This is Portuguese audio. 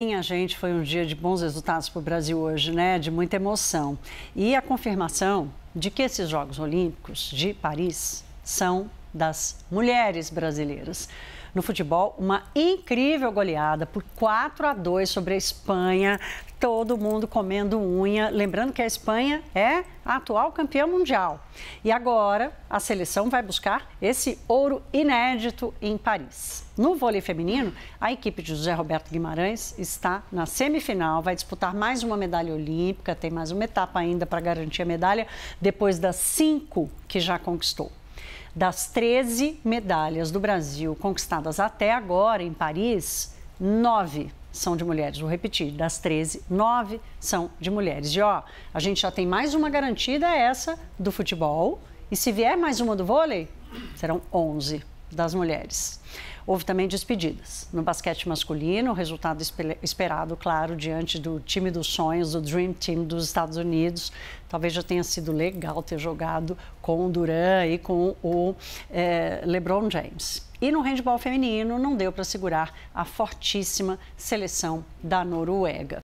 Sim, a gente, foi um dia de bons resultados para o Brasil hoje, né? De muita emoção. E a confirmação de que esses Jogos Olímpicos de Paris são das mulheres brasileiras. No futebol, uma incrível goleada por 4 a 2 sobre a Espanha. Todo mundo comendo unha. Lembrando que a Espanha é a atual campeã mundial. E agora a seleção vai buscar esse ouro inédito em Paris. No vôlei feminino, a equipe de José Roberto Guimarães está na semifinal, vai disputar mais uma medalha olímpica, tem mais uma etapa ainda para garantir a medalha, depois das cinco que já conquistou. Das 13 medalhas do Brasil conquistadas até agora em Paris, nove são de mulheres. Vou repetir, das 13, nove são de mulheres. E ó, a gente já tem mais uma garantida, é essa do futebol. E se vier mais uma do vôlei, serão 11 das mulheres. Houve também despedidas. No basquete masculino, o resultado esperado, claro, diante do time dos sonhos, do Dream Team dos Estados Unidos. Talvez já tenha sido legal ter jogado com o Duran e com o é, LeBron James. E no handball feminino, não deu para segurar a fortíssima seleção da Noruega.